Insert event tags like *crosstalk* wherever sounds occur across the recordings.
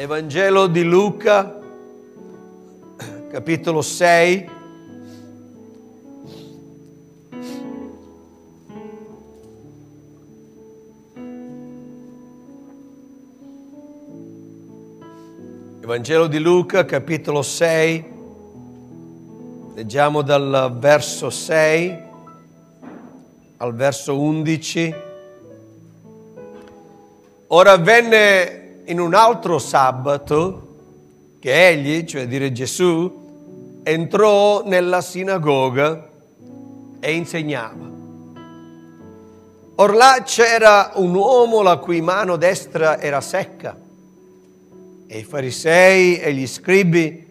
Evangelo di Luca, capitolo 6. Vangelo di Luca, capitolo 6, leggiamo dal verso 6 al verso 11. Ora venne in un altro sabato che egli, cioè dire Gesù, entrò nella sinagoga e insegnava. Or là c'era un uomo la cui mano destra era secca e i farisei e gli scribi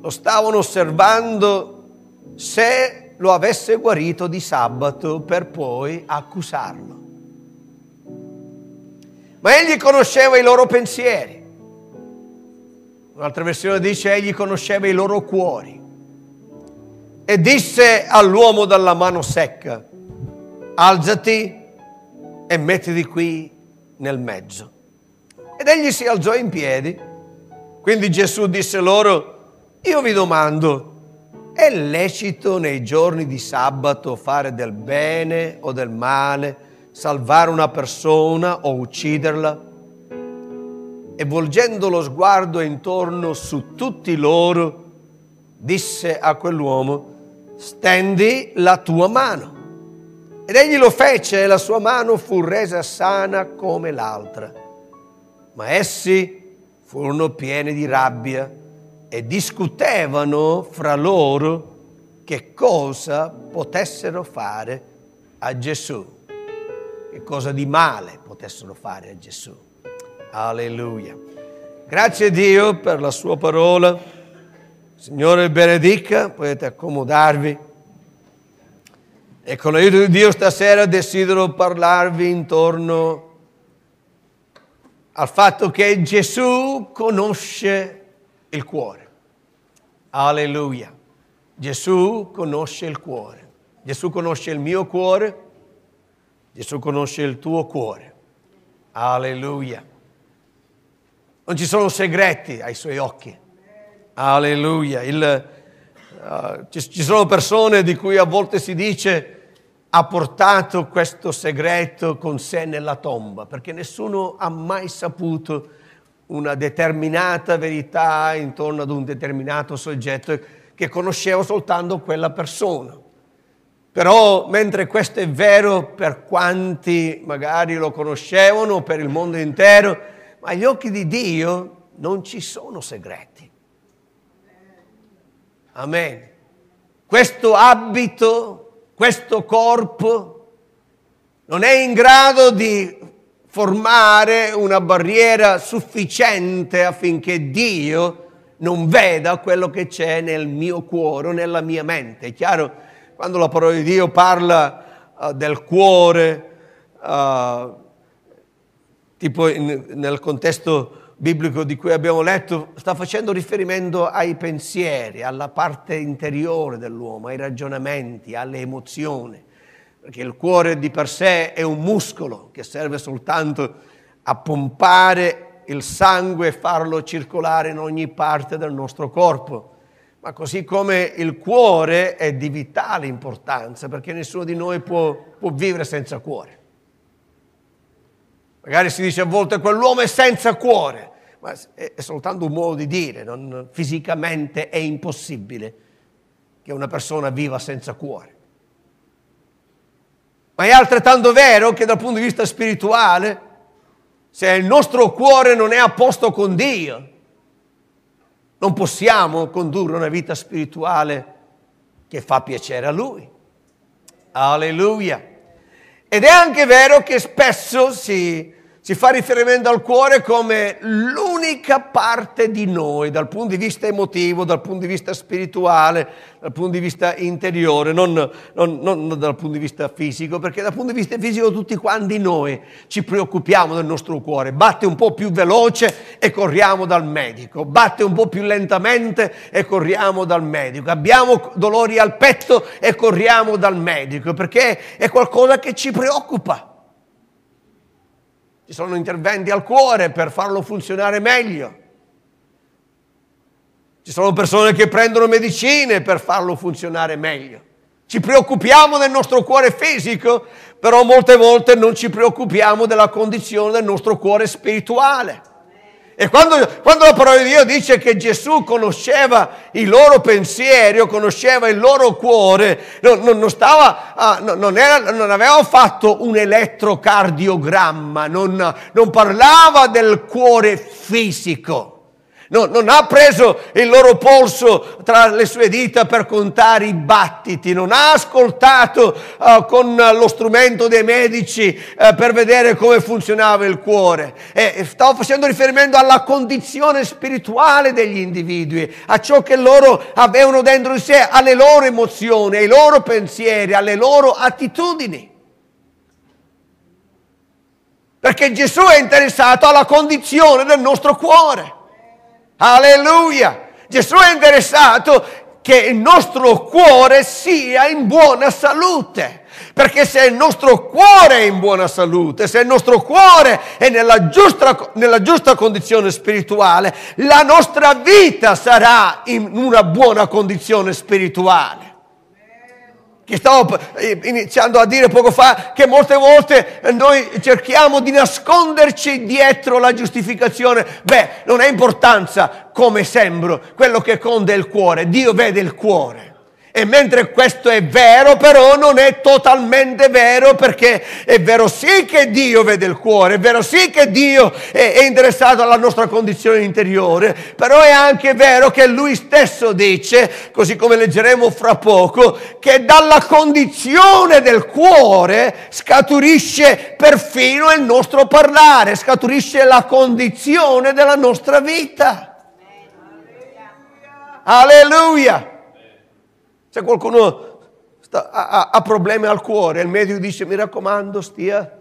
lo stavano osservando se lo avesse guarito di sabato per poi accusarlo ma egli conosceva i loro pensieri. Un'altra versione dice, egli conosceva i loro cuori. E disse all'uomo dalla mano secca, alzati e mettiti qui nel mezzo. Ed egli si alzò in piedi. Quindi Gesù disse loro, io vi domando, è lecito nei giorni di sabato fare del bene o del male? salvare una persona o ucciderla? E volgendo lo sguardo intorno su tutti loro, disse a quell'uomo, stendi la tua mano. Ed egli lo fece e la sua mano fu resa sana come l'altra. Ma essi furono pieni di rabbia e discutevano fra loro che cosa potessero fare a Gesù che cosa di male potessero fare a Gesù. Alleluia. Grazie Dio per la sua parola. Signore benedica, potete accomodarvi. E con l'aiuto di Dio stasera desidero parlarvi intorno al fatto che Gesù conosce il cuore. Alleluia. Gesù conosce il cuore. Gesù conosce il mio cuore Gesù conosce il tuo cuore. Alleluia. Non ci sono segreti ai suoi occhi. Alleluia. Il, uh, ci, ci sono persone di cui a volte si dice ha portato questo segreto con sé nella tomba, perché nessuno ha mai saputo una determinata verità intorno ad un determinato soggetto che conosceva soltanto quella persona. Però mentre questo è vero per quanti magari lo conoscevano, per il mondo intero, ma agli occhi di Dio non ci sono segreti. Amen. Questo abito, questo corpo non è in grado di formare una barriera sufficiente affinché Dio non veda quello che c'è nel mio cuore, nella mia mente. È chiaro? quando la parola di Dio parla uh, del cuore, uh, tipo in, nel contesto biblico di cui abbiamo letto, sta facendo riferimento ai pensieri, alla parte interiore dell'uomo, ai ragionamenti, alle emozioni, perché il cuore di per sé è un muscolo che serve soltanto a pompare il sangue e farlo circolare in ogni parte del nostro corpo ma così come il cuore è di vitale importanza perché nessuno di noi può, può vivere senza cuore. Magari si dice a volte quell'uomo è senza cuore, ma è, è soltanto un modo di dire, non, fisicamente è impossibile che una persona viva senza cuore. Ma è altrettanto vero che dal punto di vista spirituale, se il nostro cuore non è a posto con Dio, non possiamo condurre una vita spirituale che fa piacere a Lui. Alleluia. Ed è anche vero che spesso si si fa riferimento al cuore come l'unica parte di noi dal punto di vista emotivo, dal punto di vista spirituale, dal punto di vista interiore, non, non, non, dal punto di vista fisico, perché dal punto di vista fisico tutti quanti noi ci preoccupiamo del nostro cuore, batte un po' più veloce e corriamo dal medico, batte un po' più lentamente e corriamo dal medico, abbiamo dolori al petto e corriamo dal medico, perché è qualcosa che ci preoccupa. Ci sono interventi al cuore per farlo funzionare meglio. Ci sono persone che prendono medicine per farlo funzionare meglio. Ci preoccupiamo del nostro cuore fisico, però molte volte non ci preoccupiamo della condizione del nostro cuore spirituale. E quando, quando, la parola di Dio dice che Gesù conosceva i loro pensieri, o conosceva il loro cuore, non, non, stava, ah, non, era, non aveva fatto un elettrocardiogramma, non, non parlava del cuore fisico No, non ha preso il loro polso tra le sue dita per contare i battiti, non ha ascoltato uh, con lo strumento dei medici uh, per vedere come funzionava il cuore. E stavo facendo riferimento alla condizione spirituale degli individui, a ciò che loro avevano dentro di sé, alle loro emozioni, ai loro pensieri, alle loro attitudini. Perché Gesù è interessato alla condizione del nostro cuore. Alleluia! Gesù è interessato che il nostro cuore sia in buona salute. Perché se il nostro cuore è in buona salute, se il nostro cuore è nella giusta, nella giusta condizione spirituale, la nostra vita sarà in una buona condizione spirituale che stavo eh, iniziando a dire poco fa, che molte volte noi cerchiamo di nasconderci dietro la giustificazione. Beh, non è importanza come sembro, quello che conta è il cuore, Dio vede il cuore. E mentre questo è vero, però non è totalmente vero perché è vero sì che Dio vede il cuore, è vero sì che Dio è, interessato alla nostra condizione interiore, però è anche vero che Lui stesso dice, così come leggeremo fra poco, che dalla condizione del cuore scaturisce perfino il nostro parlare, scaturisce la condizione della nostra vita. Alleluia. Alleluia. Se qualcuno sta, ha, ha, problemi al cuore, il medico dice mi raccomando stia,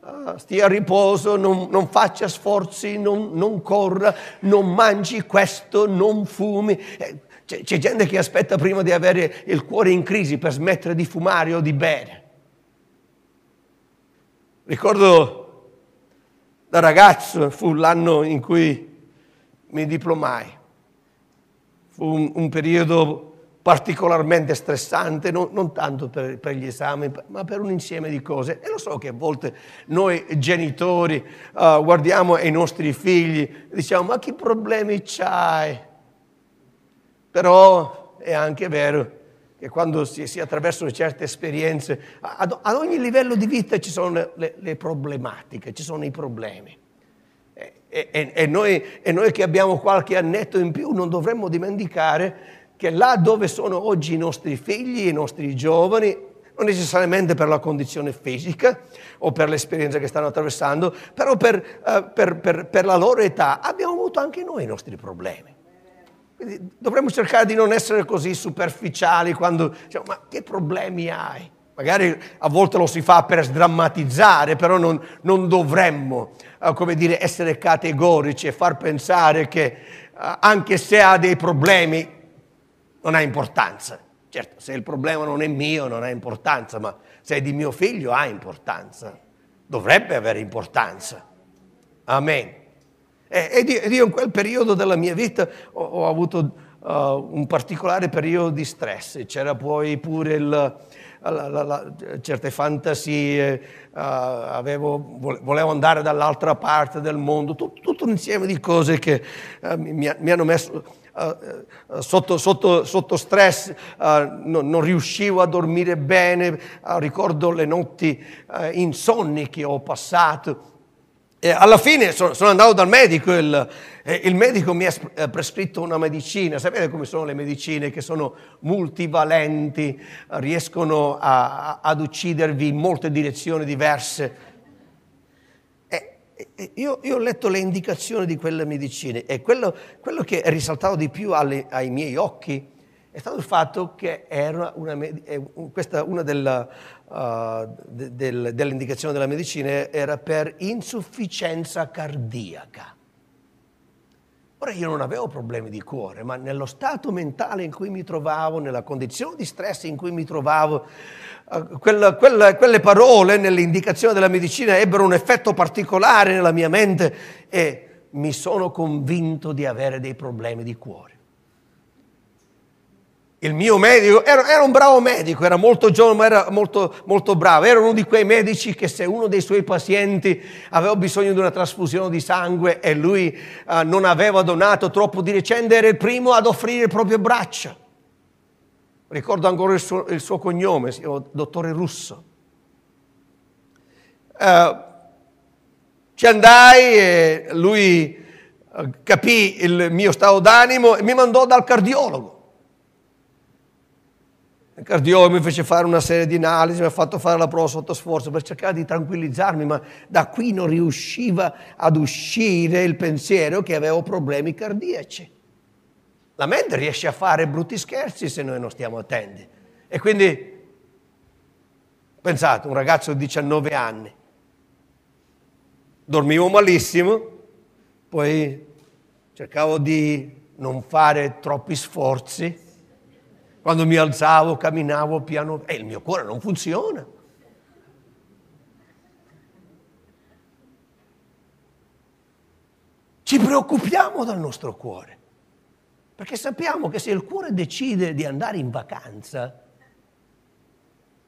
ah, stia a riposo, non, non faccia sforzi, non, non, corra, non mangi questo, non fumi. Eh, c'è, c'è gente che aspetta prima di avere il cuore in crisi per smettere di fumare o di bere. Ricordo da ragazzo, fu l'anno in cui mi diplomai. Fu un, un periodo particolarmente stressante, non, non tanto per, per, gli esami, ma per un insieme di cose. E lo so che a volte noi genitori uh, guardiamo ai nostri figli e diciamo ma che problemi c'hai? Però è anche vero che quando si, si attraversano certe esperienze, ad, ad, ogni livello di vita ci sono le, le, problematiche, ci sono i problemi. E, e, e, noi, e noi che abbiamo qualche annetto in più non dovremmo dimenticare che là dove sono oggi i nostri figli, i nostri giovani, non necessariamente per la condizione fisica o per l'esperienza che stanno attraversando, però per, eh, per, per, per la loro età abbiamo avuto anche noi i nostri problemi. Quindi dovremmo cercare di non essere così superficiali quando diciamo ma che problemi hai? Magari a volte lo si fa per sdrammatizzare, però non, non dovremmo eh, come dire, essere categorici e far pensare che eh, anche se ha dei problemi non ha importanza. Certo, se il problema non è mio non ha importanza, ma se è di mio figlio ha importanza, dovrebbe avere importanza. Amen. E, io in quel periodo della mia vita ho, avuto eh, un particolare periodo di stress, c'era poi pure il, la, la, la, certe fantasie, eh, avevo, volevo andare dall'altra parte del mondo, tutto, tutto un insieme di cose che eh, mi, mi hanno messo eh, eh, sotto, sotto, sotto, stress, uh, no, non riuscivo a dormire bene, ricordo le notti insonni che ho passato. E alla fine sono, sono andato dal medico e il, il, medico mi ha prescritto una medicina. Sapete come sono le medicine che sono multivalenti, riescono a, ad uccidervi in molte direzioni diverse io, io, ho letto le indicazioni di quelle medicine e quello, quello che risaltava di più alle, ai miei occhi è stato il fatto che era una, questa, una della, uh, de, del, delle indicazioni della medicina era per insufficienza cardiaca. Ora io non avevo problemi di cuore, ma nello stato mentale in cui mi trovavo, nella condizione di stress in cui mi trovavo, Ah, quella, quella, quelle parole nell'indicazione della medicina ebbero un effetto particolare nella mia mente e mi sono convinto di avere dei problemi di cuore. Il mio medico era, era un bravo medico, era molto giovane, ma era molto, molto, bravo. Era uno di quei medici che se uno dei suoi pazienti aveva bisogno di una trasfusione di sangue e lui eh, non aveva donato troppo di recente, era il primo ad offrire le proprie braccia ricordo ancora il suo, il suo cognome, si chiama dottore Russo. Uh, ci andai e lui eh, capì il mio stato d'animo e mi mandò dal cardiologo. Il cardiologo mi fece fare una serie di analisi, mi ha fatto fare la prova sotto sforzo per cercare di tranquillizzarmi, ma da qui non riusciva ad uscire il pensiero che avevo problemi cardiaci. La mente riesce a fare brutti scherzi se noi non stiamo attenti. E quindi, pensate, un ragazzo di 19 anni, dormivo malissimo, poi cercavo di non fare troppi sforzi, quando mi alzavo, camminavo piano, e il mio cuore non funziona. Ci preoccupiamo dal nostro cuore. Perché sappiamo che se il cuore decide di andare in vacanza,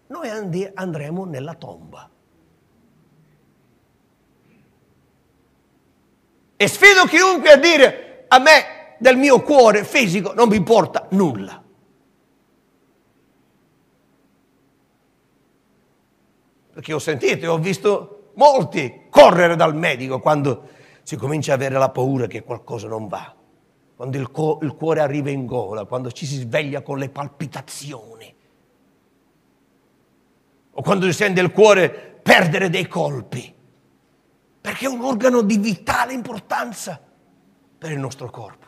noi and- andremo nella tomba. E sfido chiunque a dire a me del mio cuore fisico non mi importa nulla. Perché ho sentito e ho visto molti correre dal medico quando si comincia ad avere la paura che qualcosa non va quando il, co- il cuore arriva in gola, quando ci si sveglia con le palpitazioni, o quando si sente il cuore perdere dei colpi, perché è un organo di vitale importanza per il nostro corpo.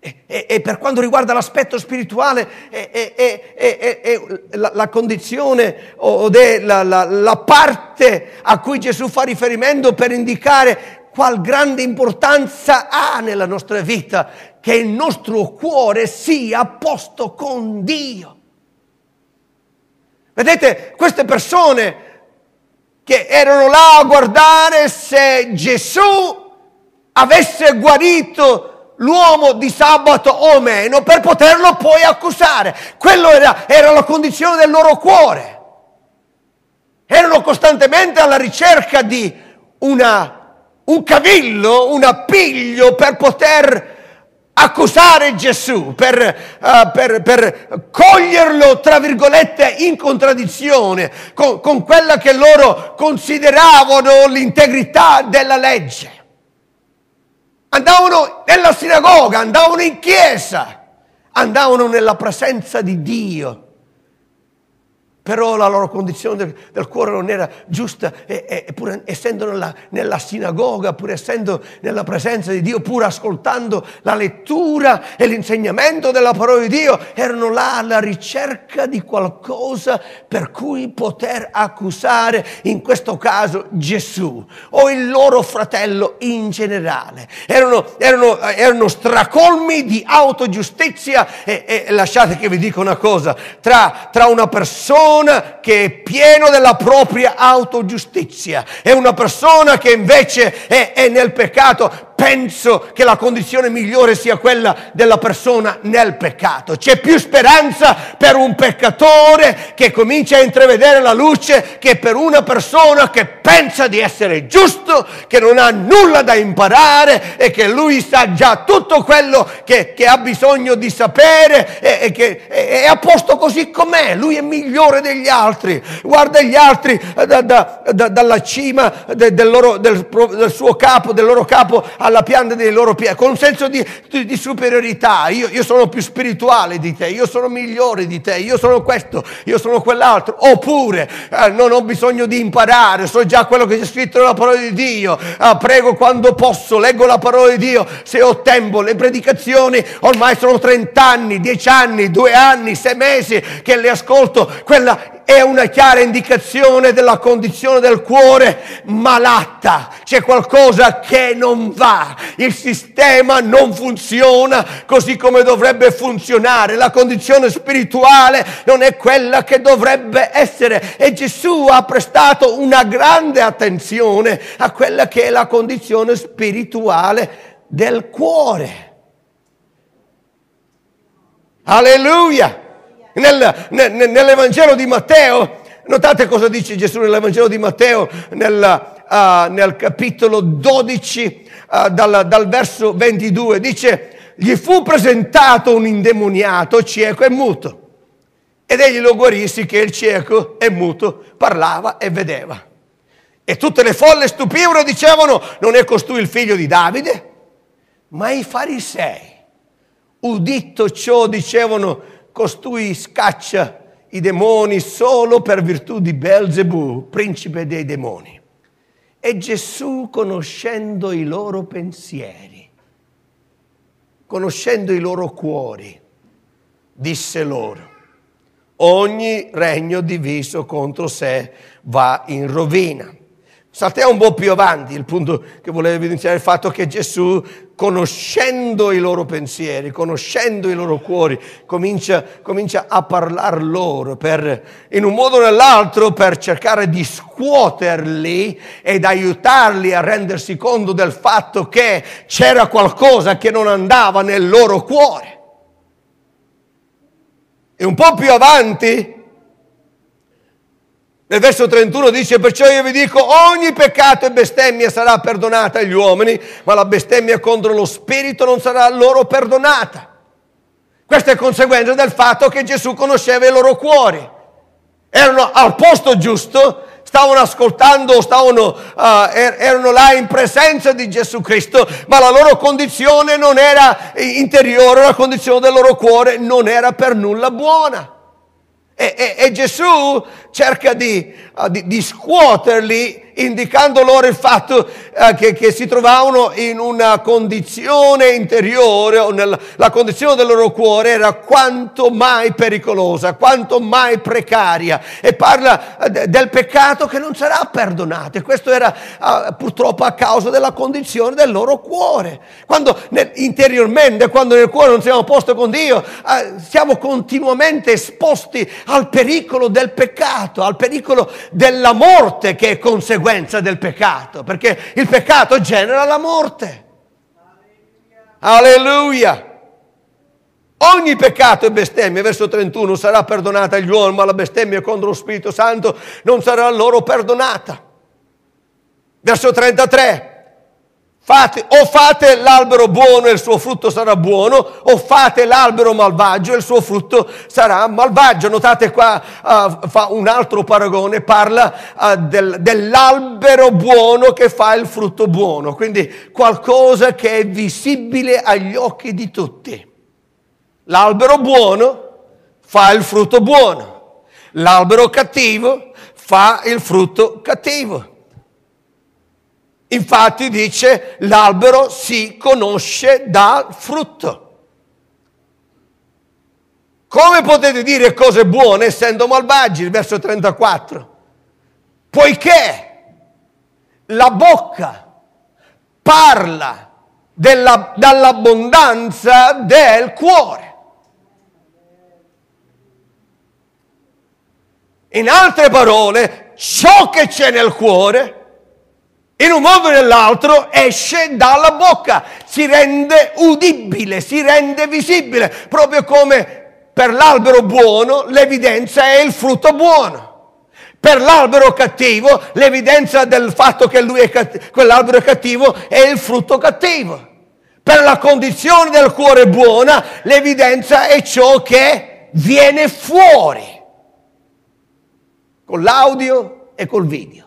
E, e, e, per quanto riguarda l'aspetto spirituale è la, la, condizione o, o de, la, la, la parte a cui Gesù fa riferimento per indicare qual grande importanza ha nella nostra vita che il nostro cuore sia a posto con Dio. Vedete, queste persone che erano là a guardare se Gesù avesse guarito l'uomo di sabato o meno per poterlo poi accusare. Quella era, era la condizione del loro cuore. Erano costantemente alla ricerca di una un cavillo, un appiglio per poter accusare Gesù, per, uh, per, per, coglierlo, tra virgolette, in contraddizione con, con quella che loro consideravano l'integrità della legge. Andavano nella sinagoga, andavano in chiesa, andavano nella presenza di Dio però la loro condizione del, del cuore non era giusta, e, e, pur essendo nella, nella, sinagoga, pur essendo nella presenza di Dio, pur ascoltando la lettura e l'insegnamento della parola di Dio, erano là alla ricerca di qualcosa per cui poter accusare, in questo caso Gesù o il loro fratello in generale. Erano, erano, erano stracolmi di autogiustizia e, e, lasciate che vi dica una cosa, tra, tra una persona persona che è piena della propria autogiustizia, è una persona che invece è, è nel peccato, penso che la condizione migliore sia quella della persona nel peccato. C'è più speranza per un peccatore che comincia a intravedere la luce che per una persona che pensa di essere giusto, che non ha nulla da imparare e che lui sa già tutto quello che, che ha bisogno di sapere e, e che è a posto così com'è. Lui è migliore degli altri, guarda gli altri eh, da, da, da, dalla cima del, loro, del, del suo capo, del loro capo alla pianta dei loro piedi, con un senso di, di, di superiorità. Io, io, sono più spirituale di te, io sono migliore di te, io sono questo, io sono quell'altro. Oppure eh, non ho bisogno di imparare, so già quello che c'è scritto nella parola di Dio, eh, prego quando posso, leggo la parola di Dio, se ho tempo, le predicazioni ormai sono 30 anni, 10 anni, 2 anni, 6 mesi che le ascolto. Quella è una chiara indicazione della condizione del cuore malata, c'è qualcosa che non va, il sistema non funziona così come dovrebbe funzionare, la condizione spirituale non è quella che dovrebbe essere e Gesù ha prestato una grande attenzione a quella che è la condizione spirituale del cuore. Alleluia! Nel, nel, nell'Evangelo di Matteo, notate cosa dice Gesù nell'Evangelo di Matteo nel, uh, nel capitolo 12, uh, ah, dal, dal verso 22, dice gli fu presentato un indemoniato cieco e muto ed egli lo guarì che il cieco e muto parlava e vedeva. E tutte le folle stupivano e dicevano non è costui il figlio di Davide? Ma i farisei, udito ciò, dicevano costui scaccia i demoni solo per virtù di Belzebù, principe dei demoni. E Gesù, conoscendo i loro pensieri, conoscendo i loro cuori, disse loro, ogni regno diviso contro sé va in rovina. Saltiamo un po' più avanti, il punto che volevo evidenziare il fatto che Gesù conoscendo i loro pensieri, conoscendo i loro cuori, comincia, comincia a parlare loro per, in un modo o nell'altro per cercare di scuoterli ed aiutarli a rendersi conto del fatto che c'era qualcosa che non andava nel loro cuore. E un po' più avanti nel verso 31 dice, perciò io vi dico, ogni peccato e bestemmia sarà perdonata agli uomini, ma la bestemmia contro lo Spirito non sarà loro perdonata. Questa è conseguenza del fatto che Gesù conosceva i loro cuori. Erano al posto giusto, stavano ascoltando, stavano, uh, erano là in presenza di Gesù Cristo, ma la loro condizione non era interiore, la condizione del loro cuore non era per nulla buona. E, e, e Gesù cerca di, ah, di, di scuoterli indicando loro il fatto eh, che, che, si trovavano in una condizione interiore, o nel, la condizione del loro cuore era quanto mai pericolosa, quanto mai precaria e parla eh, del peccato che non sarà perdonato e questo era eh, purtroppo a causa della condizione del loro cuore. Quando interiormente, quando nel cuore non siamo a posto con Dio, siamo continuamente esposti al pericolo del peccato, al pericolo della morte che è conseguente conseguenza del peccato, perché il peccato genera la morte. Alleluia! Ogni peccato e bestemmia, verso 31, sarà perdonata agli uomini, ma la bestemmia contro lo Spirito Santo non sarà loro perdonata. Verso 33, Fate, o fate l'albero buono e il suo frutto sarà buono, o fate l'albero malvagio e il suo frutto sarà malvagio. Notate qua uh, fa un altro paragone, parla uh, del, dell'albero buono che fa il frutto buono, quindi qualcosa che è visibile agli occhi di tutti. L'albero buono fa il frutto buono, l'albero cattivo fa il frutto cattivo. Infatti dice l'albero si conosce dal frutto. Come potete dire cose buone essendo malvagi? Il verso 34. Poiché la bocca parla della, dall'abbondanza del cuore. In altre parole, ciò che c'è nel cuore in un modo o nell'altro esce dalla bocca, si rende udibile, si rende visibile, proprio come per l'albero buono l'evidenza è il frutto buono. Per l'albero cattivo l'evidenza del fatto che lui è cattivo, quell'albero è cattivo è il frutto cattivo. Per la condizione del cuore buona l'evidenza è ciò che viene fuori, con l'audio e col video.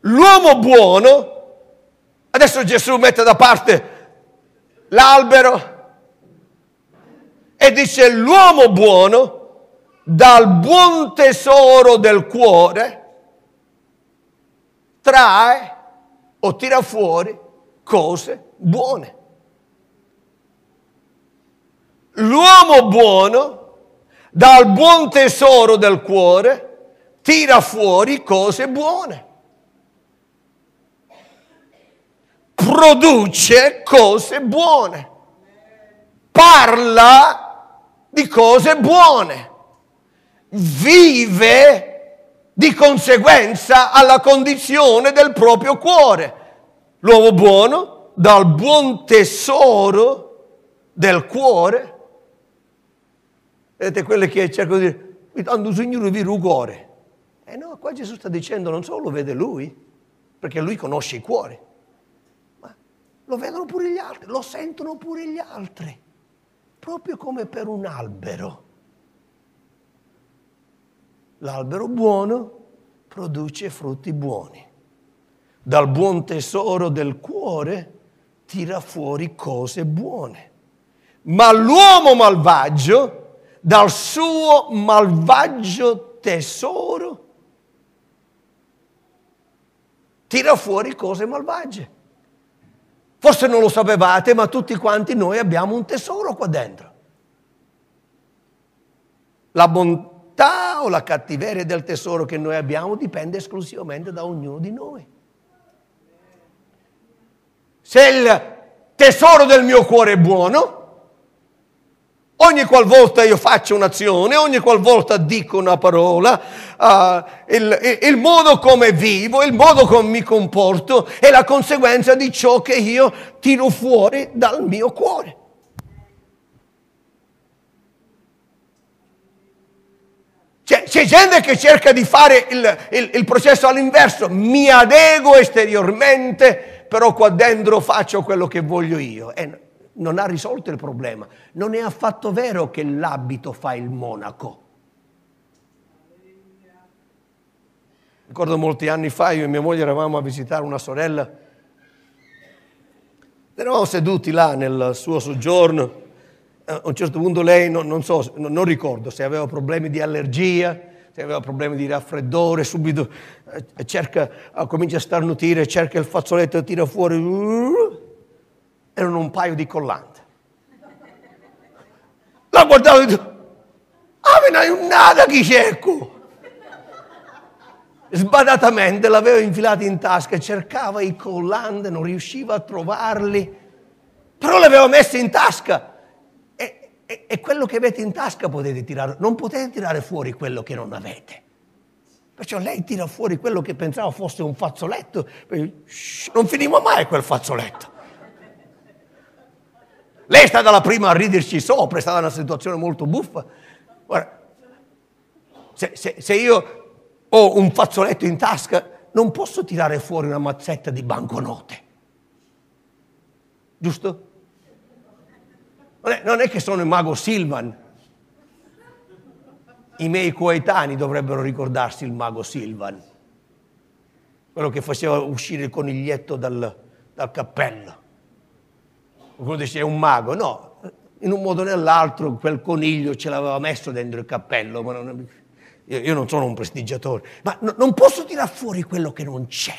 L'uomo buono, adesso Gesù mette da parte l'albero e dice l'uomo buono dal buon tesoro del cuore trae o tira fuori cose buone. L'uomo buono dal buon tesoro del cuore tira fuori cose buone. produce cose buone, parla di cose buone, vive di conseguenza alla condizione del proprio cuore. L'uomo buono dal buon tesoro del cuore. Vedete quelle che cercano di dire, mi un signore vi rugore. Eh no, qua Gesù sta dicendo non solo lo vede lui, perché lui conosce i cuori lo vedono pure gli altri, lo sentono pure gli altri, proprio come per un albero. L'albero buono produce frutti buoni. Dal buon tesoro del cuore tira fuori cose buone. Ma l'uomo malvagio, dal suo malvagio tesoro, tira fuori cose malvagie. Forse non lo sapevate, ma tutti quanti noi abbiamo un tesoro qua dentro. La bontà o la cattiveria del tesoro che noi abbiamo dipende esclusivamente da ognuno di noi. Se il tesoro del mio cuore è buono, Ogni qualvolta io faccio un'azione, ogni qualvolta dico una parola, uh, il, il, modo come vivo, il modo come mi comporto è la conseguenza di ciò che io tiro fuori dal mio cuore. C'è, c'è gente che cerca di fare il, il, il processo all'inverso, mi adego esteriormente, però qua dentro faccio quello che voglio io. E no non ha risolto il problema. Non è affatto vero che l'abito fa il monaco. Ricordo molti anni fa io e mia moglie eravamo a visitare una sorella, eravamo seduti là nel suo soggiorno, a un certo punto lei, non, non, so, non ricordo se aveva problemi di allergia, se aveva problemi di raffreddore, subito eh, cerca, comincia a starnutire, cerca il fazzoletto e tira fuori erano un paio di collante. La guardavo e dico, ah, me ne un nada chi cerco. Sbadatamente l'avevo infilato in tasca, e cercava i collanti, non riusciva a trovarli, però li avevo in tasca. E, e, e, quello che avete in tasca potete tirare, non potete tirare fuori quello che non avete. Perciò lei tira fuori quello che pensava fosse un fazzoletto, non finiva mai quel fazzoletto. Lei è stata la prima a riderci sopra, è stata una situazione molto buffa. Guarda, se, se, se io ho un fazzoletto in tasca, non posso tirare fuori una mazzetta di banconote. Giusto? Non è, non è che sono il mago Silvan. I miei coetanei dovrebbero ricordarsi il mago Silvan, quello che faceva uscire il coniglietto dal, dal cappello. Qualcuno dice è un mago, no, in un modo o nell'altro quel coniglio ce l'aveva messo dentro il cappello. Non, io, io, non sono un prestigiatore, ma no, non posso tirare fuori quello che non c'è.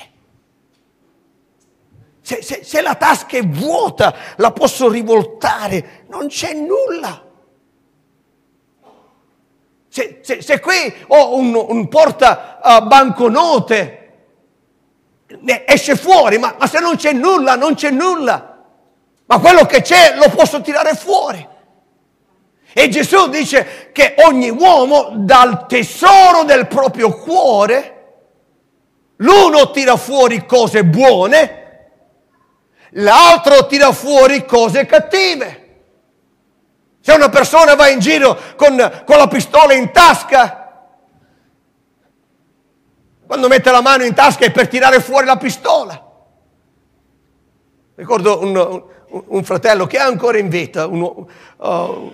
Se, se, se la tasca è vuota, la posso rivoltare, non c'è nulla. Se, se, se, qui ho un, un porta uh, banconote, esce fuori, ma, ma, se non c'è nulla, non c'è nulla ma quello che c'è lo posso tirare fuori. E Gesù dice che ogni uomo dal tesoro del proprio cuore, l'uno tira fuori cose buone, l'altro tira fuori cose cattive. Se una persona va in giro con, con la pistola in tasca, quando mette la mano in tasca è per tirare fuori la pistola. Ricordo un, un, un fratello che è ancora in vita, un, uh, un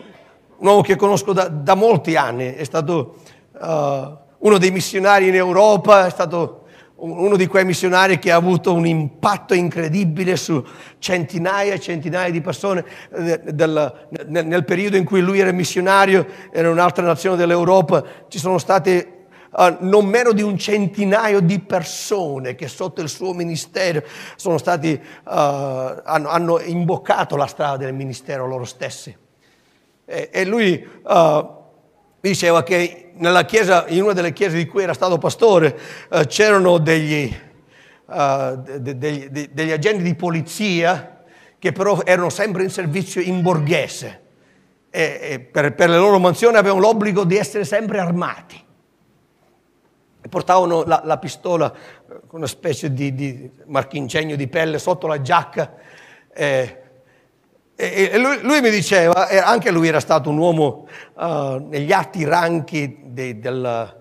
uomo che conosco da, da, molti anni, è stato uh, uno dei missionari in Europa, è stato uno di quei missionari che ha avuto un impatto incredibile su centinaia e centinaia di persone eh, nel, periodo in cui lui era missionario, era un'altra nazione dell'Europa, ci sono state Ah, non meno di un centinaio di persone che sotto il suo ministero sono stati, uh, hanno, hanno, imboccato la strada del ministero loro stessi. E, e lui uh, diceva che chiesa, in una delle chiese di cui era stato pastore c'erano degli, de, de, de, degli agenti di polizia che però erano sempre in servizio in borghese. E per, per, le loro mansioni avevano l'obbligo di essere sempre armati e portavano la, la pistola eh, con una specie di, di, marchingegno di pelle sotto la giacca. Eh, e, e lui, lui, mi diceva, anche lui era stato un uomo uh, negli alti ranchi de, del,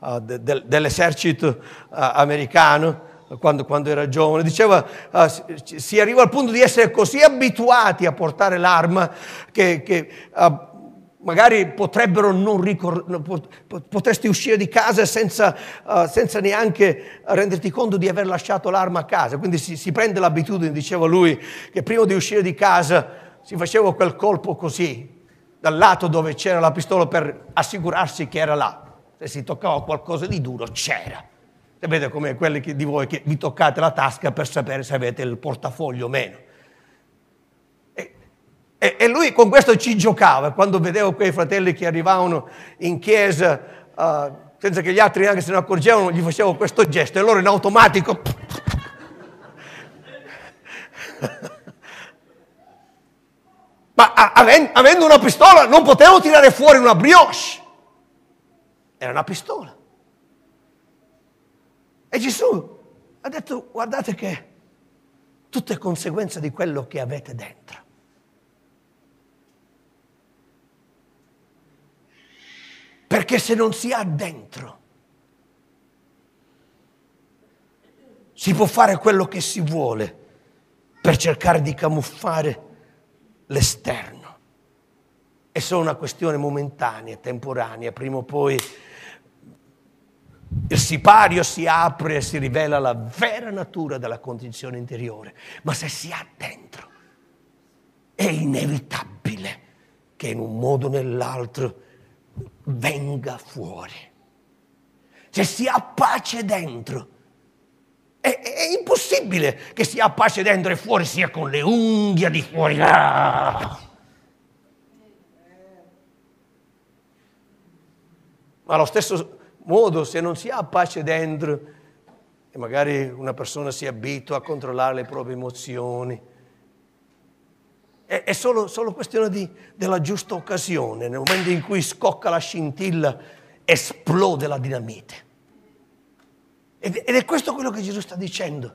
uh, de, de, dell'esercito uh, americano, quando, quando, era giovane, diceva uh, si arriva al punto di essere così abituati a portare l'arma che, che uh, magari potrebbero non ricordare, potresti uscire di casa senza, uh, senza, neanche renderti conto di aver lasciato l'arma a casa. Quindi si, si, prende l'abitudine, diceva lui, che prima di uscire di casa si faceva quel colpo così, dal lato dove c'era la pistola per assicurarsi che era là. Se si toccava qualcosa di duro, c'era. Sapete come quelli di voi che vi toccate la tasca per sapere se avete il portafoglio o meno e, e lui con questo ci giocava, quando vedevo quei fratelli che arrivavano in chiesa, uh, senza che gli altri neanche se ne accorgevano, gli facevo questo gesto e loro in automatico... *laughs* Ma avendo una pistola non potevo tirare fuori una brioche. Era una pistola. E Gesù ha detto, guardate che tutto è conseguenza di quello che avete dentro. Perché se non si ha dentro, si può fare quello che si vuole per cercare di camuffare l'esterno. È solo una questione momentanea, temporanea, prima o poi il sipario si apre e si rivela la vera natura della condizione interiore, ma se si ha dentro è inevitabile che in un modo o nell'altro venga fuori, se cioè, si ha pace dentro. È, è, impossibile che si ha pace dentro e fuori sia con le unghie di fuori. Ah! Ma allo stesso modo, se non si ha pace dentro, e magari una persona si abitua a controllare le proprie emozioni, è, è solo, solo, questione di, della giusta occasione, nel momento in cui scocca la scintilla, esplode la dinamite. Ed, ed è questo quello che Gesù sta dicendo.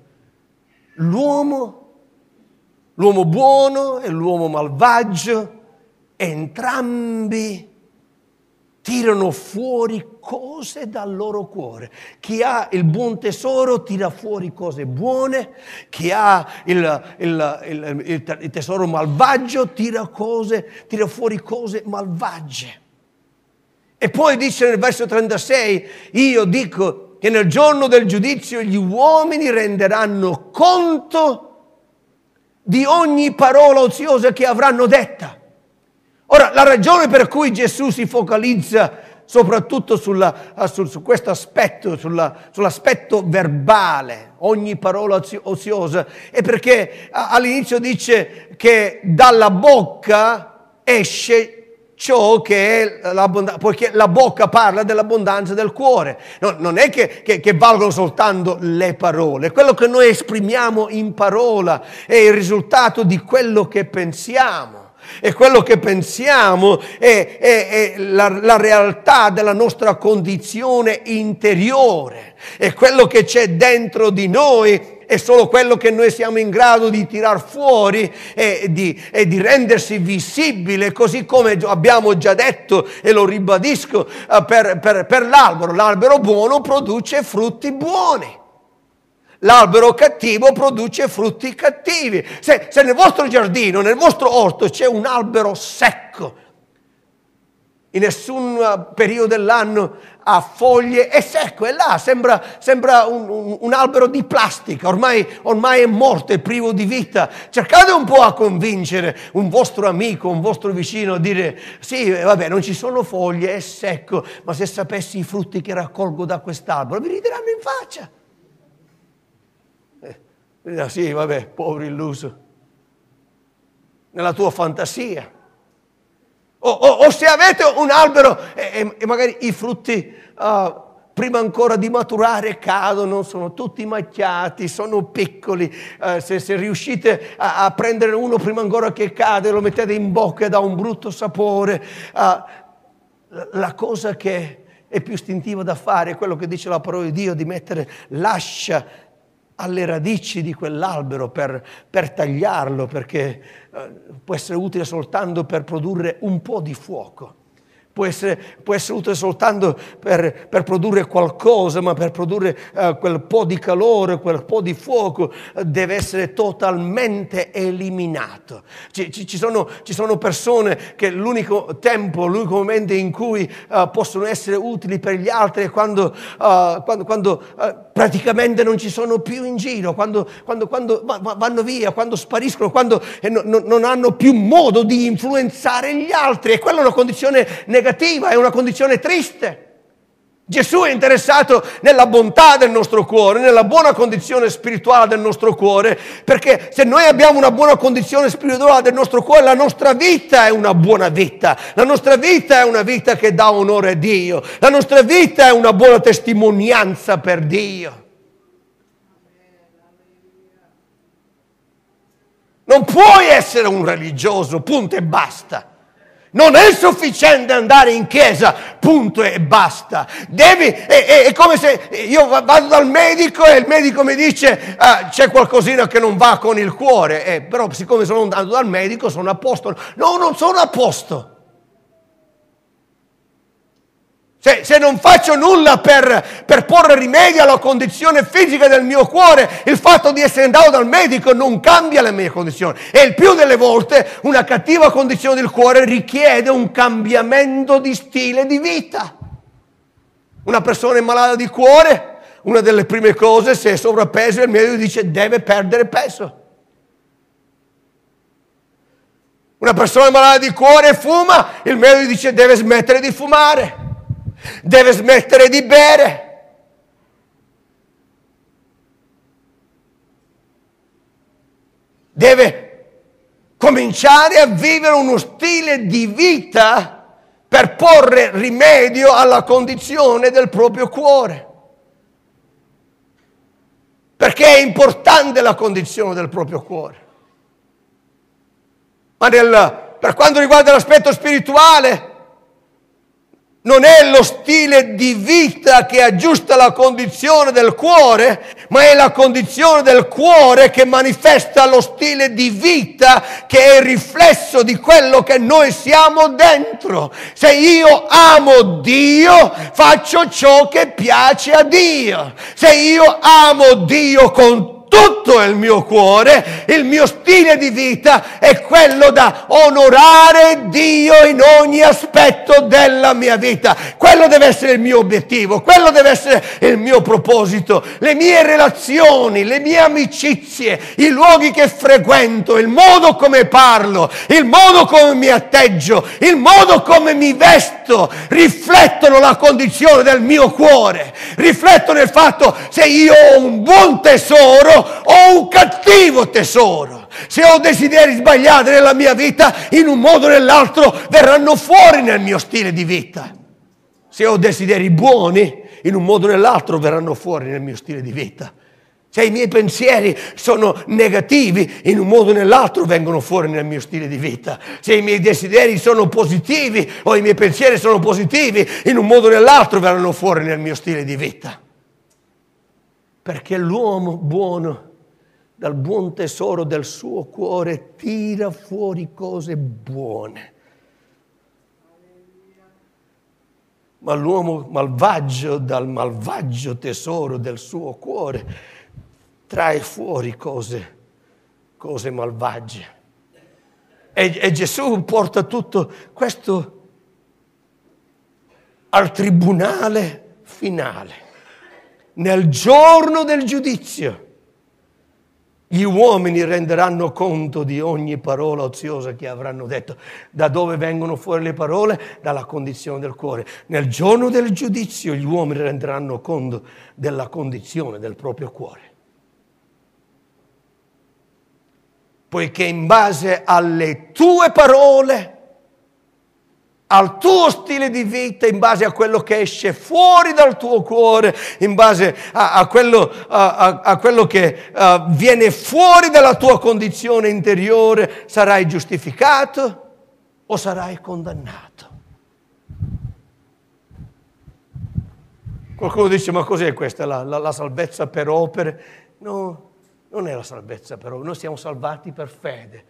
L'uomo, l'uomo buono e l'uomo malvagio, entrambi tirano fuori cose dal loro cuore. Chi ha il buon tesoro tira fuori cose buone, chi ha il, il, il, il tesoro malvagio tira, cose, tira fuori cose malvagie. E poi dice nel verso 36, io dico che nel giorno del giudizio gli uomini renderanno conto di ogni parola oziosa che avranno detta. Ora, la ragione per cui Gesù si focalizza soprattutto sulla, ah, su, su, questo aspetto, sulla, sull'aspetto verbale, ogni parola oziosa, è perché all'inizio dice che dalla bocca esce ciò che è l'abbondanza, poiché la bocca parla dell'abbondanza del cuore. No, non è che, che, che, valgono soltanto le parole, quello che noi esprimiamo in parola è il risultato di quello che pensiamo. E quello che pensiamo è, è, è la, la, realtà della nostra condizione interiore. E quello che c'è dentro di noi è solo quello che noi siamo in grado di tirar fuori e di, e di rendersi visibile, così come abbiamo già detto e lo ribadisco eh, per, per, per l'albero. L'albero buono produce frutti buoni. L'albero cattivo produce frutti cattivi. Se, se nel vostro giardino, nel vostro orto c'è un albero secco, in nessun eh, periodo dell'anno ha foglie, è secco, è là, sembra, sembra un, un, un, albero di plastica, ormai, ormai, è morto, è privo di vita. Cercate un po' a convincere un vostro amico, un vostro vicino a dire sì, eh, vabbè, non ci sono foglie, è secco, ma se sapessi i frutti che raccolgo da quest'albero, mi rideranno in faccia. Ah, sì, vabbè, povero illuso. Nella tua fantasia. O, o, o se avete un albero e, e magari i frutti uh, prima ancora di maturare cadono, sono tutti macchiati, sono piccoli. Eh, se, se, riuscite a, a, prendere uno prima ancora che cade, lo mettete in bocca e dà un brutto sapore. Eh, la cosa che è più istintiva da fare è quello che dice la parola di Dio, di mettere l'ascia alle radici di quell'albero per, per tagliarlo, perché eh, può essere utile soltanto per produrre un po' di fuoco può essere, può essere utile soltanto per, per, produrre qualcosa, ma per produrre eh, quel po' di calore, quel po' di fuoco, eh, deve essere totalmente eliminato. Ci, ci, ci, sono, ci, sono, persone che l'unico tempo, l'unico momento in cui eh, possono essere utili per gli altri è quando, eh, quando, quando eh, praticamente non ci sono più in giro, quando, quando, quando vanno via, quando spariscono, quando no, no, non hanno più modo di influenzare gli altri. E quella è una condizione negativa negativa, è una condizione triste. Gesù è interessato nella bontà del nostro cuore, nella buona condizione spirituale del nostro cuore, perché se noi abbiamo una buona condizione spirituale del nostro cuore, la nostra vita è una buona vita, la nostra vita è una vita che dà onore a Dio, la nostra vita è una buona testimonianza per Dio. Non puoi essere un religioso, punto e basta. Non è sufficiente andare in chiesa, punto e basta. Devi, è, è, come se io vado dal medico e il medico mi dice ah, c'è qualcosina che non va con il cuore, eh, però siccome sono andato dal medico sono a posto. No, non sono a posto. Se, se, non faccio nulla per, per, porre rimedio alla condizione fisica del mio cuore, il fatto di essere andato dal medico non cambia la mia condizione. E il più delle volte una cattiva condizione del cuore richiede un cambiamento di stile di vita. Una persona è malata di cuore, una delle prime cose, se è sovrappeso, il medico dice deve perdere peso. Una persona è malata di cuore e fuma, il medico dice deve smettere di fumare deve smettere di bere. Deve cominciare a vivere uno stile di vita per porre rimedio alla condizione del proprio cuore. Perché è importante la condizione del proprio cuore. Ma nel, per quanto riguarda l'aspetto spirituale, non è lo stile di vita che aggiusta la condizione del cuore, ma è la condizione del cuore che manifesta lo stile di vita che è il riflesso di quello che noi siamo dentro. Se io amo Dio, faccio ciò che piace a Dio. Se io amo Dio con tutto il mio cuore, il mio stile di vita è quello da onorare Dio in ogni aspetto della mia vita. Quello deve essere il mio obiettivo, quello deve essere il mio proposito, le mie relazioni, le mie amicizie, i luoghi che frequento, il modo come parlo, il modo come mi atteggio, il modo come mi vesto, riflettono la condizione del mio cuore, riflettono il fatto se io ho un buon tesoro ho un cattivo tesoro. Se ho desideri sbagliati nella mia vita, in un modo o nell'altro verranno fuori nel mio stile di vita. Se ho desideri buoni, in un modo o nell'altro verranno fuori nel mio stile di vita. Se i miei pensieri sono negativi, in un modo o nell'altro vengono fuori nel mio stile di vita. Se i miei desideri sono positivi o i miei pensieri sono positivi, in un modo o nell'altro verranno fuori nel mio stile di vita perché l'uomo buono dal buon tesoro del suo cuore tira fuori cose buone. Ma l'uomo malvagio dal malvagio tesoro del suo cuore trae fuori cose, cose malvagie. E, e Gesù porta tutto questo al tribunale finale nel giorno del giudizio gli uomini renderanno conto di ogni parola oziosa che avranno detto. Da dove vengono fuori le parole? Dalla condizione del cuore. Nel giorno del giudizio gli uomini renderanno conto della condizione del proprio cuore. Poiché in base alle tue parole al tuo stile di vita, in base a quello che esce fuori dal tuo cuore, in base a, a, quello, a, a quello, che uh, viene fuori dalla tua condizione interiore, sarai giustificato o sarai condannato. Qualcuno dice, ma cos'è questa, la, la, la salvezza per opere? No, non è la salvezza per opere, noi siamo salvati per fede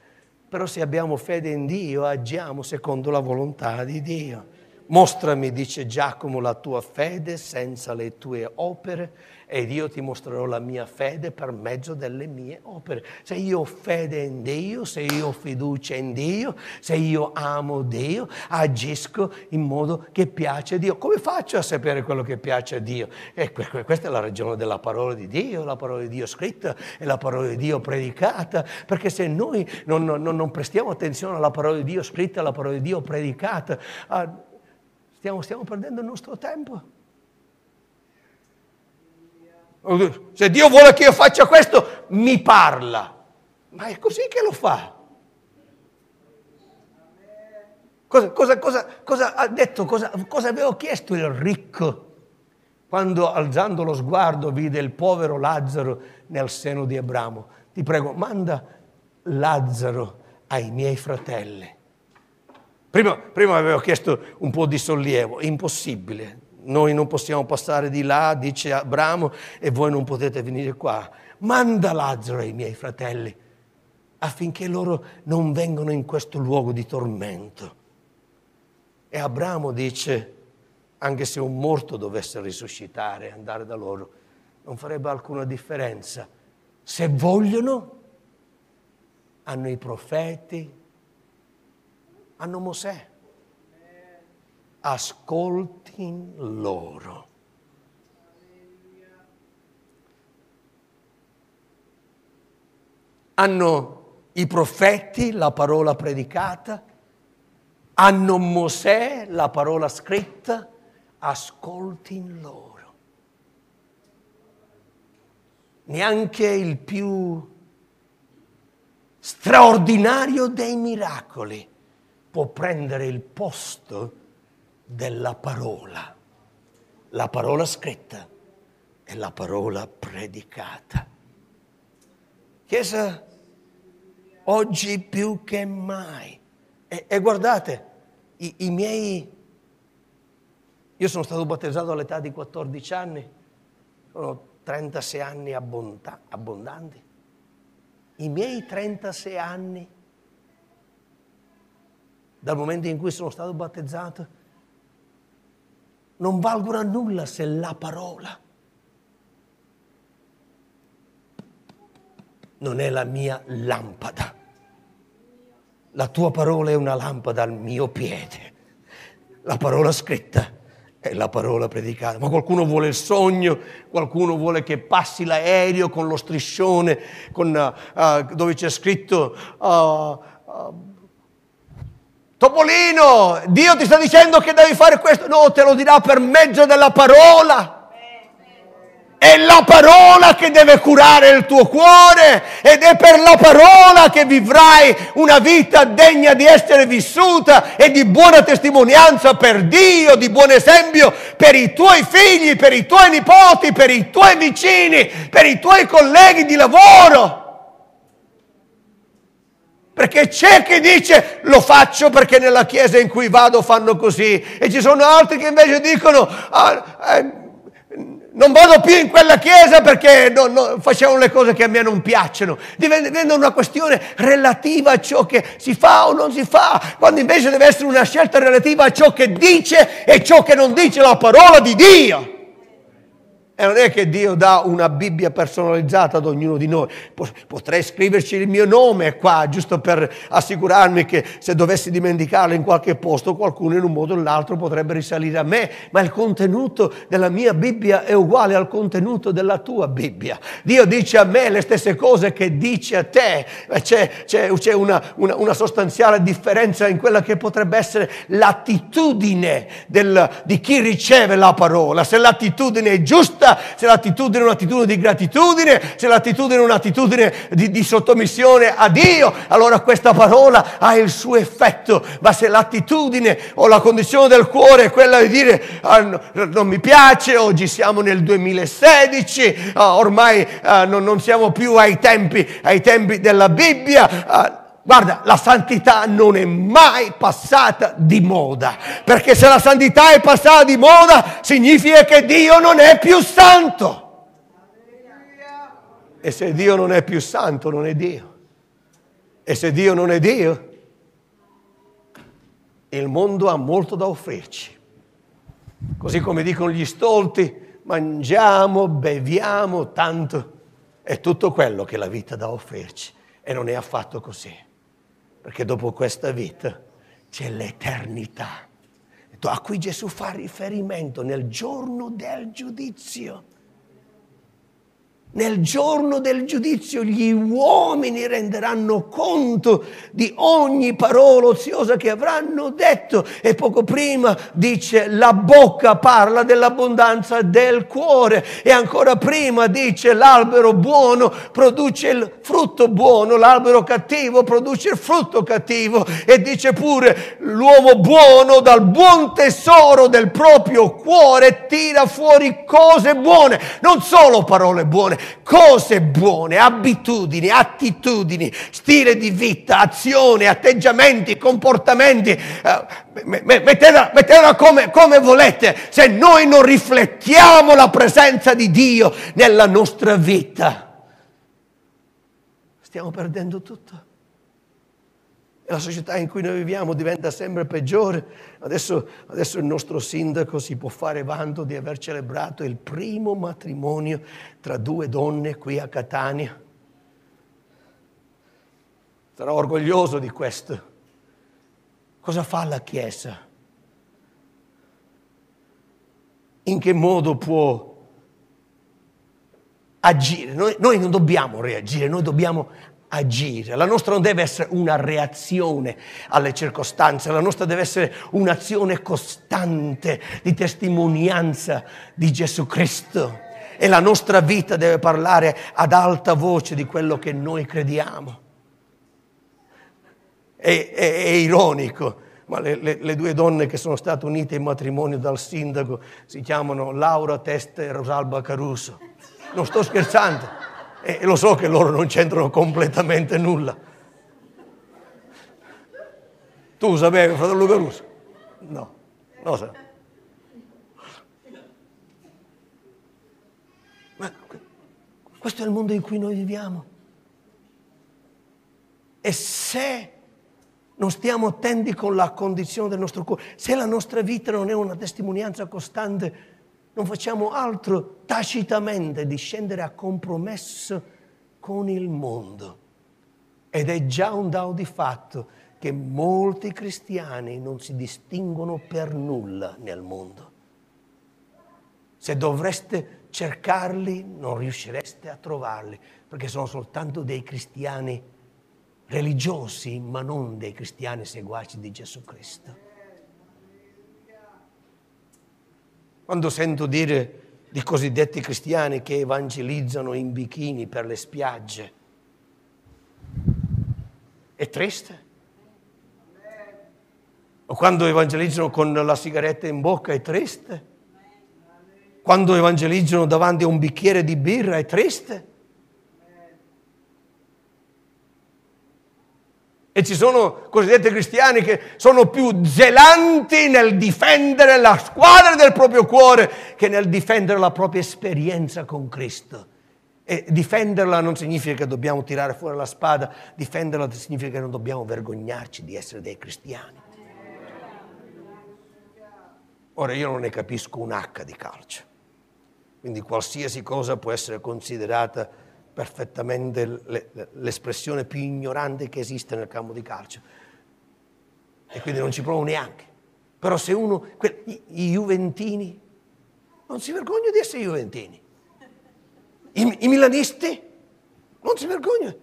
però se abbiamo fede in Dio, agiamo secondo la volontà di Dio. Mostrami, dice Giacomo, la tua fede senza le tue opere ed io ti mostrerò la mia fede per mezzo delle mie opere. Se io ho fede in Dio, se io ho fiducia in Dio, se io amo Dio, agisco in modo che piace a Dio. Come faccio a sapere quello che piace a Dio? Eh, e questa è la ragione della parola di Dio, la parola di Dio scritta e la parola di Dio predicata, perché se noi non, non, non prestiamo attenzione alla parola di Dio scritta, alla parola di Dio predicata, ah, stiamo, stiamo perdendo il nostro tempo. Se Dio vuole che io faccia questo, mi parla. Ma è così che lo fa. Cosa, cosa, cosa, cosa ha detto, cosa, avevo chiesto il ricco quando alzando lo sguardo vide il povero Lazzaro nel seno di Abramo? Ti prego, manda Lazzaro ai miei fratelli. Prima, prima avevo chiesto un po' di sollievo, impossibile, noi non possiamo passare di là, dice Abramo, e voi non potete venire qua. Manda Lazzaro ai miei fratelli affinché loro non vengano in questo luogo di tormento. E Abramo dice, anche se un morto dovesse risuscitare e andare da loro, non farebbe alcuna differenza. Se vogliono, hanno i profeti, hanno Mosè ascoltin loro. Hanno i profeti la parola predicata, hanno Mosè la parola scritta, ascoltin loro. Neanche il più straordinario dei miracoli può prendere il posto della parola, la parola scritta e la parola predicata. Chiesa, oggi più che mai, e, e guardate, i, i miei, io sono stato battezzato all'età di 14 anni, sono 36 anni abbonda, abbondanti. I miei 36 anni, dal momento in cui sono stato battezzato, non valgono a nulla se la parola non è la mia lampada. La tua parola è una lampada al mio piede. La parola scritta è la parola predicata. Ma qualcuno vuole il sogno, qualcuno vuole che passi l'aereo con lo striscione con, uh, uh, dove c'è scritto... Uh, Topolino, Dio ti sta dicendo che devi fare questo. No, te lo dirà per mezzo della parola. È la parola che deve curare il tuo cuore ed è per la parola che vivrai una vita degna di essere vissuta e di buona testimonianza per Dio, di buon esempio per i tuoi figli, per i tuoi nipoti, per i tuoi vicini, per i tuoi colleghi di lavoro. Perché c'è chi dice lo faccio perché nella chiesa in cui vado fanno così e ci sono altri che invece dicono ah, eh, non vado più in quella chiesa perché no, no, facciamo le cose che a me non piacciono. Diventa una questione relativa a ciò che si fa o non si fa, quando invece deve essere una scelta relativa a ciò che dice e ciò che non dice la parola di Dio. E non è che Dio dà una Bibbia personalizzata ad ognuno di noi. Potrei scriverci il mio nome qua, giusto per assicurarmi che se dovessi dimenticarlo in qualche posto, qualcuno in un modo o nell'altro potrebbe risalire a me. Ma il contenuto della mia Bibbia è uguale al contenuto della tua Bibbia. Dio dice a me le stesse cose che dice a te. Eh, c'è, c'è, c'è una, una, una, sostanziale differenza in quella che potrebbe essere l'attitudine del, di chi riceve la parola. Se l'attitudine è giusta, gioia, se l'attitudine è un'attitudine di gratitudine, se l'attitudine è un'attitudine di, di sottomissione a Dio, allora questa parola ha il suo effetto, ma se l'attitudine o la condizione del cuore è quella di dire ah, no, non mi piace, oggi siamo nel 2016, ah, ormai ah, non, non, siamo più ai tempi, ai tempi della Bibbia, ah, Guarda, la santità non è mai passata di moda, perché se la santità è passata di moda significa che Dio non è più santo. E se Dio non è più santo, non è Dio. E se Dio non è Dio, il mondo ha molto da offrirci. Così come dicono gli stolti, mangiamo, beviamo tanto, è tutto quello che la vita dà a offrirci e non è affatto così perché dopo questa vita c'è l'eternità. A cui Gesù fa riferimento nel giorno del giudizio. Nel giorno del giudizio gli uomini renderanno conto di ogni parola oziosa che avranno detto. E poco prima dice la bocca parla dell'abbondanza del cuore. E ancora prima dice l'albero buono produce il frutto buono, l'albero cattivo produce il frutto cattivo. E dice pure l'uomo buono dal buon tesoro del proprio cuore tira fuori cose buone, non solo parole buone cose buone, abitudini, attitudini, stile di vita, azione, atteggiamenti, comportamenti, eh, mettetela, mettetela come, come volete, se noi non riflettiamo la presenza di Dio nella nostra vita, stiamo perdendo tutto la società in cui noi viviamo diventa sempre peggiore. Adesso, adesso il nostro sindaco si può fare vanto di aver celebrato il primo matrimonio tra due donne qui a Catania. Sarò orgoglioso di questo. Cosa fa la Chiesa? In che modo può agire? Noi, noi non dobbiamo reagire, noi dobbiamo agire. La nostra non deve essere una reazione alle circostanze, la nostra deve essere un'azione costante di testimonianza di Gesù Cristo. E la nostra vita deve parlare ad alta voce di quello che noi crediamo. È, è, è ironico, ma le, le, le, due donne che sono state unite in matrimonio dal sindaco si chiamano Laura Teste e Rosalba Caruso. Non sto scherzando. E lo so che loro non c'entrano completamente nulla. Tu sapevi, fratello Caruso? No, non lo sapevo. Ma questo è il mondo in cui noi viviamo. E se non stiamo attenti con la condizione del nostro cuore, se la nostra vita non è una testimonianza costante non facciamo altro tacitamente di scendere a compromesso con il mondo. Ed è già un dato di fatto che molti cristiani non si distinguono per nulla nel mondo. Se dovreste cercarli non riuscireste a trovarli, perché sono soltanto dei cristiani religiosi, ma non dei cristiani seguaci di Gesù Cristo. Quando sento dire di cosiddetti cristiani che evangelizzano in bikini per le spiagge, è triste. O quando evangelizzano con la sigaretta in bocca è triste. Quando evangelizzano davanti a un bicchiere di birra è triste E ci sono cosiddetti cristiani che sono più zelanti nel difendere la squadra del proprio cuore che nel difendere la propria esperienza con Cristo. E difenderla non significa che dobbiamo tirare fuori la spada, difenderla significa che non dobbiamo vergognarci di essere dei cristiani. Ora io non ne capisco un H di calcio, quindi qualsiasi cosa può essere considerata perfettamente l'espressione più ignorante che esiste nel campo di calcio. E quindi non ci provo neanche. Però se uno, i, Juventini, non si vergogna di essere Juventini. I, i Milanisti, non si vergogna.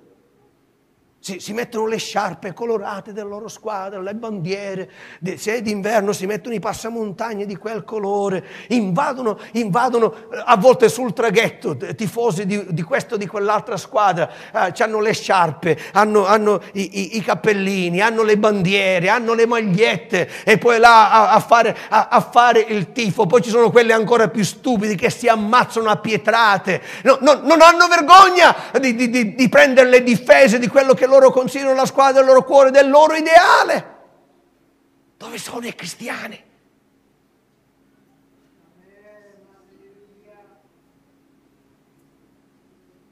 Si, si, mettono le sciarpe colorate della loro squadra, le bandiere, se è d'inverno si mettono i passamontagne di quel colore, invadono, invadono eh, a volte sul traghetto tifosi di, di questa o di quell'altra squadra, eh, hanno le sciarpe, hanno, hanno i, i, i, cappellini, hanno le bandiere, hanno le magliette e poi là a, a, fare, a, a, fare, il tifo, poi ci sono quelli ancora più stupidi che si ammazzano a pietrate, no, no, non hanno vergogna di, di, di prendere le difese di quello che loro considerano la squadra del loro cuore, del loro ideale. Dove sono i cristiani?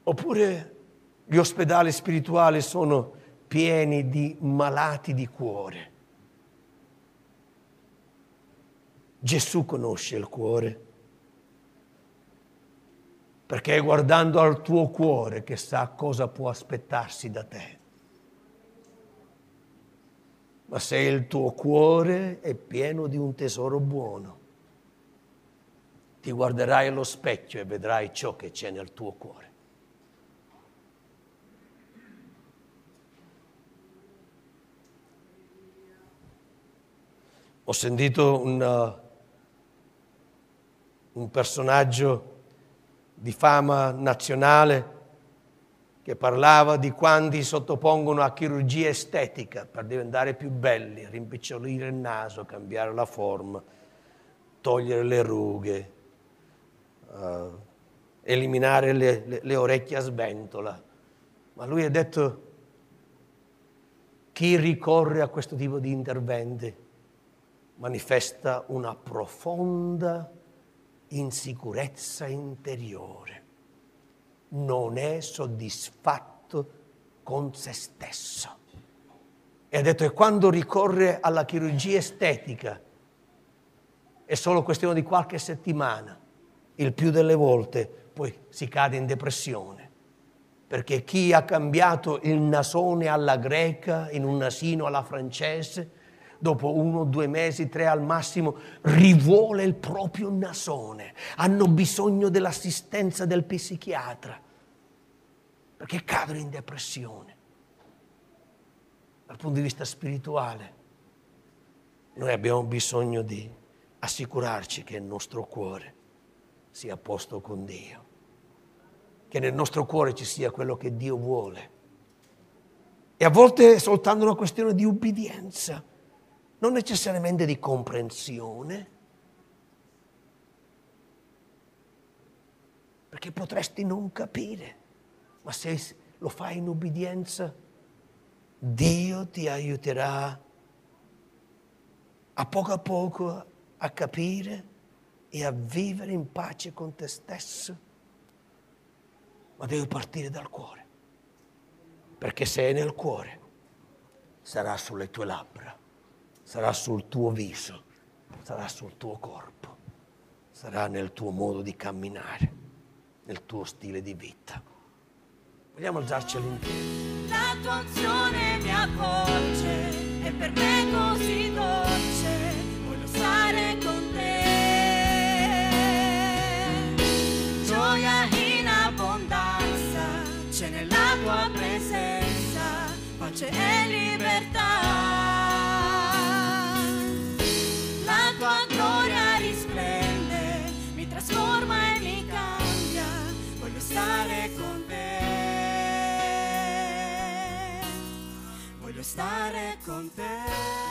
Oppure gli ospedali spirituali sono pieni di malati di cuore. Gesù conosce il cuore, perché è guardando al tuo cuore che sa cosa può aspettarsi da te ma se il tuo cuore è pieno di un tesoro buono, ti guarderai allo specchio e vedrai ciò che c'è nel tuo cuore. Ho sentito un, uh, un personaggio di fama nazionale che parlava di quanti sottopongono a chirurgia estetica per diventare più belli, rimpicciolire il naso, cambiare la forma, togliere le rughe, uh, eliminare le, le, le orecchie a sventola. Ma lui ha detto, chi ricorre a questo tipo di interventi manifesta una profonda insicurezza interiore non è soddisfatto con se stesso. E ha detto che quando ricorre alla chirurgia estetica è solo questione di qualche settimana, il più delle volte poi si cade in depressione. Perché chi ha cambiato il nasone alla greca in un nasino alla francese dopo uno, due mesi, tre al massimo, rivuole il proprio nasone. Hanno bisogno dell'assistenza del psichiatra perché cadono in depressione. Dal punto di vista spirituale, noi abbiamo bisogno di assicurarci che il nostro cuore sia a posto con Dio, che nel nostro cuore ci sia quello che Dio vuole. E a volte è soltanto una questione di ubbidienza non necessariamente di comprensione, perché potresti non capire, ma se lo fai in obbedienza, Dio ti aiuterà a poco a poco a capire e a vivere in pace con te stesso, ma devi partire dal cuore, perché se è nel cuore sarà sulle tue labbra sarà sul tuo viso, sarà sul tuo corpo, sarà nel tuo modo di camminare, nel tuo stile di vita. Vogliamo alzarci all'interno. La tua unzione mi avvolge, è per me così dolce, voglio stare con te. Gioia in abbondanza, c'è nella tua presenza, pace e libertà. stare con te.